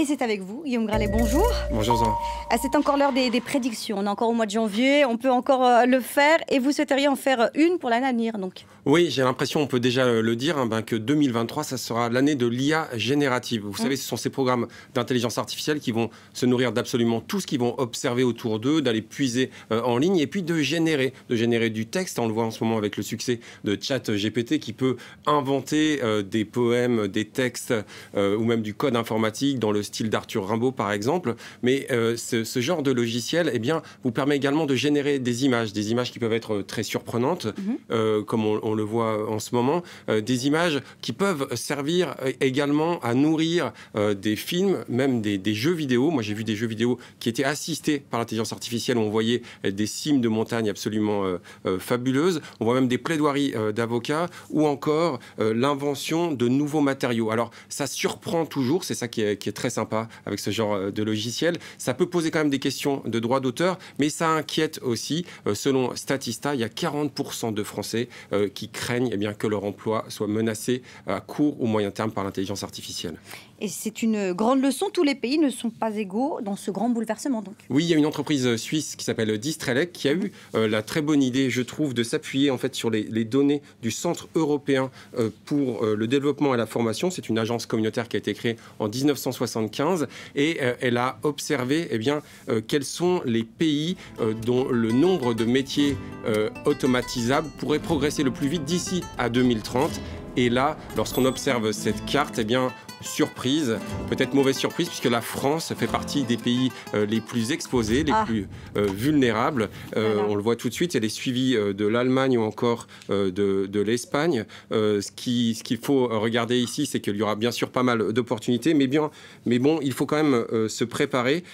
Et c'est avec vous, Guillaume Gralet, bonjour. Bonjour ah, C'est encore l'heure des, prédictions. On est encore au mois de janvier, on peut encore euh, le faire. Et vous souhaiteriez en faire une pour l'année à venir, donc Oui, j'ai l'impression, on peut déjà euh, le dire, hein, ben, que 2023, ça sera l'année de l'IA générative. Vous hein? savez, ce sont ces programmes d'intelligence artificielle qui vont se nourrir d'absolument tout ce qu'ils vont observer autour d'eux, d'aller puiser euh, en ligne et puis de générer, de générer du texte. On le voit en ce moment avec le succès de ChatGPT qui peut inventer des poèmes, des textes ou même du code informatique dans le style d'Arthur Rimbaud, par exemple. Mais euh, ce, genre de logiciel, eh bien, vous permet également de générer des images, des images qui peuvent être euh, très surprenantes, mhm. euh, comme on, le voit en ce moment, des images qui peuvent servir également à nourrir des films, même des, jeux vidéo. Moi, j'ai vu des jeux vidéo qui étaient assistés par l'intelligence artificielle. On voyait des cimes de montagne absolument fabuleuses. On voit même des plaidoiries d'avocats ou encore l'invention de nouveaux matériaux. Alors, ça surprend toujours, c'est ça qui est très sympa avec ce genre euh, de logiciel. Ça peut poser quand même des questions de droit d'auteur, mais ça inquiète aussi. Euh, selon Statista, il y a 40% de Français euh, qui craignent eh bien, que leur emploi soit menacé à court ou moyen terme par l'intelligence artificielle. Et c'est une grande leçon. Tous les pays ne sont pas égaux dans ce grand bouleversement. Donc. Oui, il y a une entreprise suisse qui s'appelle Distrelec qui a eu la très bonne idée, je trouve, de s'appuyer en fait sur les, données du Centre européen pour le développement et la formation. C'est une agence communautaire qui a été créée en 1960 et euh, elle a observé eh bien, euh, quels sont les pays euh, dont le nombre de métiers automatisables pourrait progresser le plus vite d'ici à 2030. Et là, lorsqu'on observe cette carte, eh bien, surprise, peut-être mauvaise surprise, puisque la France fait partie des pays euh, les plus exposés, les ah. plus euh, vulnérables. Euh, on le voit tout de suite, elle est suivie de l'Allemagne ou encore de, l'Espagne. ce qu'il faut regarder ici, c'est qu'il y aura bien sûr pas mal d'opportunités, mais, mais bon, il faut quand même se préparer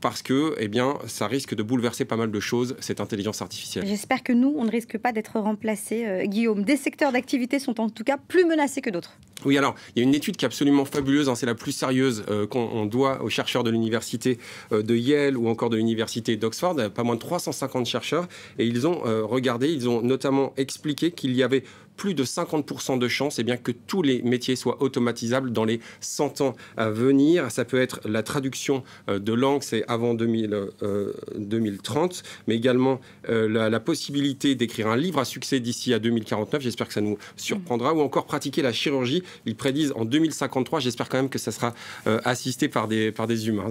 parce que eh bien, ça risque de bouleverser pas mal de choses, cette intelligence artificielle. J'espère que nous, on ne risque pas d'être remplacés, Guillaume. Des secteurs d'activité sont en tout cas plus menacés que d'autres. Oui, alors, il y a une étude qui est absolument fabuleuse, hein, c'est la plus sérieuse euh, qu'on doit aux chercheurs de l'université euh, de Yale ou encore de l'université d'Oxford, pas moins de 350 chercheurs, et ils ont euh, regardé, ils ont notamment expliqué qu'il y avait plus de 50% de chances et eh bien, que tous les métiers soient automatisables dans les 100 ans à venir. Ça peut être la traduction euh, de langue, c'est avant 2030, euh, mais également euh, la, possibilité d'écrire un livre à succès d'ici à 2049. J'espère que ça nous surprendra. Ou encore pratiquer la chirurgie. Ils prédisent en 2053. J'espère quand même que ça sera assisté par des, par des humains,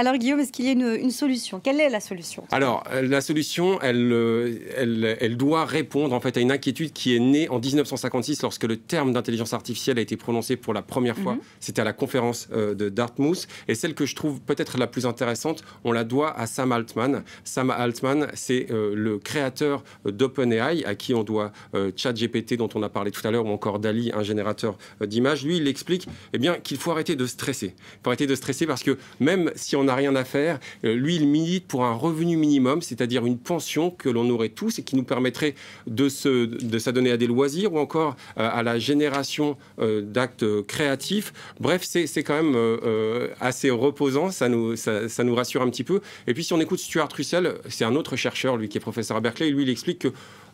Alors, Guillaume, est-ce qu'il y a une, solution Quelle est la solution Alors, la solution, elle, elle, elle doit répondre en fait à une inquiétude qui est né en 1956 lorsque le terme d'intelligence artificielle a été prononcé pour la première fois. Mhm. C'était à la conférence euh, de Dartmouth. Et celle que je trouve peut-être la plus intéressante, on la doit à Sam Altman. Sam Altman, c'est euh, le créateur euh, d'OpenAI, à qui on doit ChatGPT, dont on a parlé tout à l'heure, ou encore Dali, un générateur d'images. Lui, il explique eh bien, qu'il faut arrêter de stresser. Il faut arrêter de stresser parce que même si on n'a rien à faire, lui, il milite pour un revenu minimum, c'est-à-dire une pension que l'on aurait tous et qui nous permettrait de, se, de s'adonner à des loisirs ou encore euh, à la génération euh, d'actes créatifs. Bref, c'est quand même euh, assez reposant, ça nous, nous rassure un petit peu. Et puis si on écoute Stuart Russell, c'est un autre chercheur, lui qui est professeur à Berkeley, lui il explique que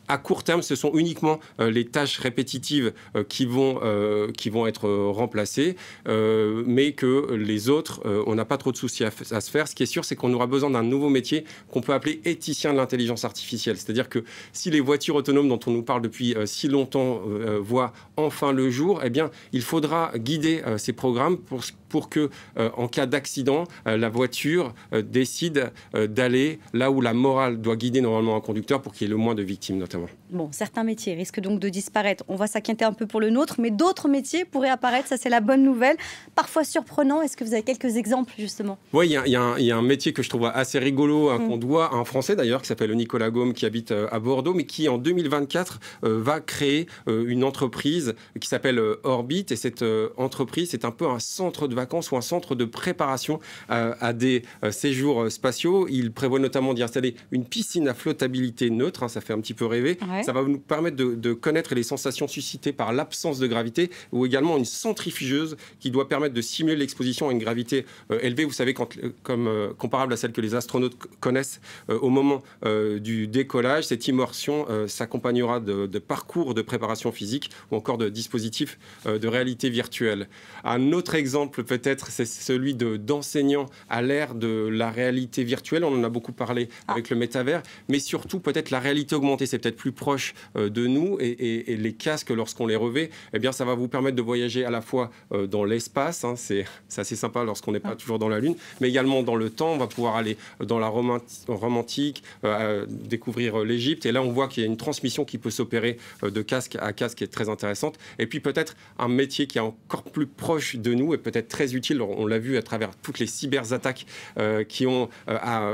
à court terme, ce sont uniquement euh, les tâches répétitives euh, qui, vont, euh, qui vont être remplacées, mais que les autres, on n'a pas trop de soucis à, se faire. Ce qui est sûr, c'est qu'on aura besoin d'un nouveau métier qu'on peut appeler éthicien de l'intelligence artificielle. C'est-à-dire que si les voitures autonomes dont on nous parle depuis si longtemps voient enfin le jour, eh bien, il faudra guider ces programmes pour, pour que, en cas d'accident, la voiture décide d'aller là où la morale doit guider normalement un conducteur pour qu'il y ait le moins de victimes, Bon, certains métiers risquent donc de disparaître. On va s'inquiéter un peu pour le nôtre, mais d'autres métiers pourraient apparaître. Ça, c'est la bonne nouvelle. Parfois surprenant. Est-ce que vous avez quelques exemples, justement Oui, il y, a un métier que je trouve assez rigolo, hein, mm. qu'on doit à un Français d'ailleurs, qui s'appelle Nicolas Gaume, qui habite euh, à Bordeaux, mais qui en 2024 euh, va créer euh, une entreprise qui s'appelle Orbit. Et cette entreprise, c'est un peu un centre de vacances ou un centre de préparation à des séjours spatiaux. Il prévoit notamment d'y installer une piscine à flottabilité neutre. Hein. ça fait un petit peu ça va nous permettre de, connaître les sensations suscitées par l'absence de gravité ou également une centrifugeuse qui doit permettre de simuler l'exposition à une gravité euh, élevée. Vous savez, quand, euh, comme euh, comparable à celle que les astronautes connaissent au moment du décollage, cette immersion s'accompagnera de, parcours de préparation physique ou encore de dispositifs de réalité virtuelle. Un autre exemple peut-être, c'est celui d'enseignants à l'ère de la réalité virtuelle. On en a beaucoup parlé ah. avec le métavers, mais surtout peut-être la réalité augmentée. C'est peut-être plus proche euh, de nous et, les casques, lorsqu'on les revêt, eh bien, ça va vous permettre de voyager à la fois euh, dans l'espace, hein, c'est assez sympa lorsqu'on n'est pas toujours dans la Lune, mais également dans le temps. On va pouvoir aller dans la Rome, antique, euh, découvrir l'Égypte. Et là, on voit qu'il y a une transmission qui peut s'opérer de casque à casque qui est très intéressante. Et puis peut-être un métier qui est encore plus proche de nous et peut-être très utile. On l'a vu à travers toutes les cyberattaques qui, ont,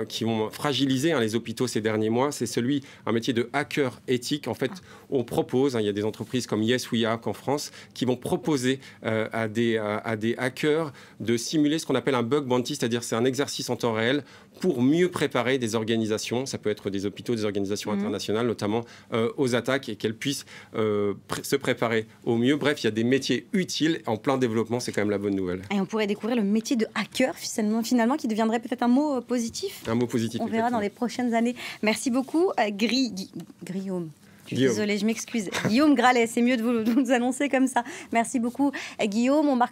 qui fragilisé hein, les hôpitaux ces derniers mois. C'est celui, un métier de hacker Éthique, En fait, on propose, hein, il y a des entreprises comme Yes We Hack en France qui vont proposer euh, à, des, à, des hackers de simuler ce qu'on appelle un bug bounty, c'est-à-dire c'est un exercice en temps réel pour mieux préparer des organisations, ça peut être des hôpitaux, des organisations mhm. internationales notamment, euh, aux attaques et qu'elles puissent euh, se préparer au mieux. Bref, il y a des métiers utiles en plein développement, c'est quand même la bonne nouvelle. Et on pourrait découvrir le métier de hacker finalement, finalement qui deviendrait peut-être un mot positif. Un mot positif. On verra dans les prochaines années. Merci beaucoup, Gris Guillaume. Désolée, je m'excuse. Guillaume Gralet, c'est mieux de vous, de vous annoncer comme ça. Merci beaucoup, Guillaume. On marque